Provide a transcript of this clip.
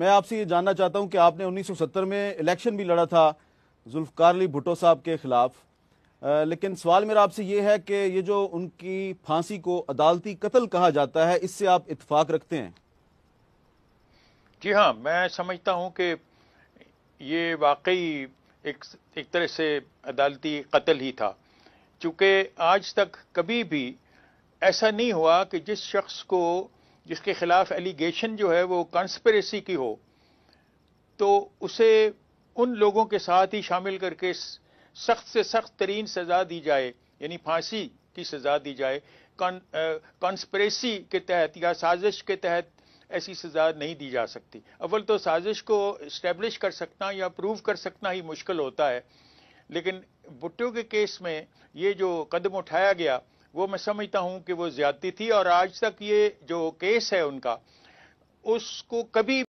मैं आपसे ये जानना चाहता हूँ कि आपने 1970 में इलेक्शन भी लड़ा था जुल्फकार अली भुट्टो साहब के ख़िलाफ़ लेकिन सवाल मेरा आपसे ये है कि ये जो उनकी फांसी को अदालती कत्ल कहा जाता है इससे आप इतफाक रखते हैं जी हाँ मैं समझता हूँ कि ये वाकई एक एक तरह से अदालती कत्ल ही था चूँकि आज तक कभी भी ऐसा नहीं हुआ कि जिस शख्स को जिसके खिलाफ एलिगेशन जो है वो कॉन्स्परेसी की हो तो उसे उन लोगों के साथ ही शामिल करके सख्त से सख्त तरीन सज़ा दी जाए यानी फांसी की सज़ा दी जाए कॉन्स्परेसी uh, के तहत या साजिश के तहत ऐसी सज़ा नहीं दी जा सकती अव्वल तो साजिश को इस्टेब्लिश कर सकना या प्रूव कर सकना ही मुश्किल होता है लेकिन भुट्टो के केस में ये जो कदम उठाया गया वो मैं समझता हूं कि वो ज्यादती थी और आज तक ये जो केस है उनका उसको कभी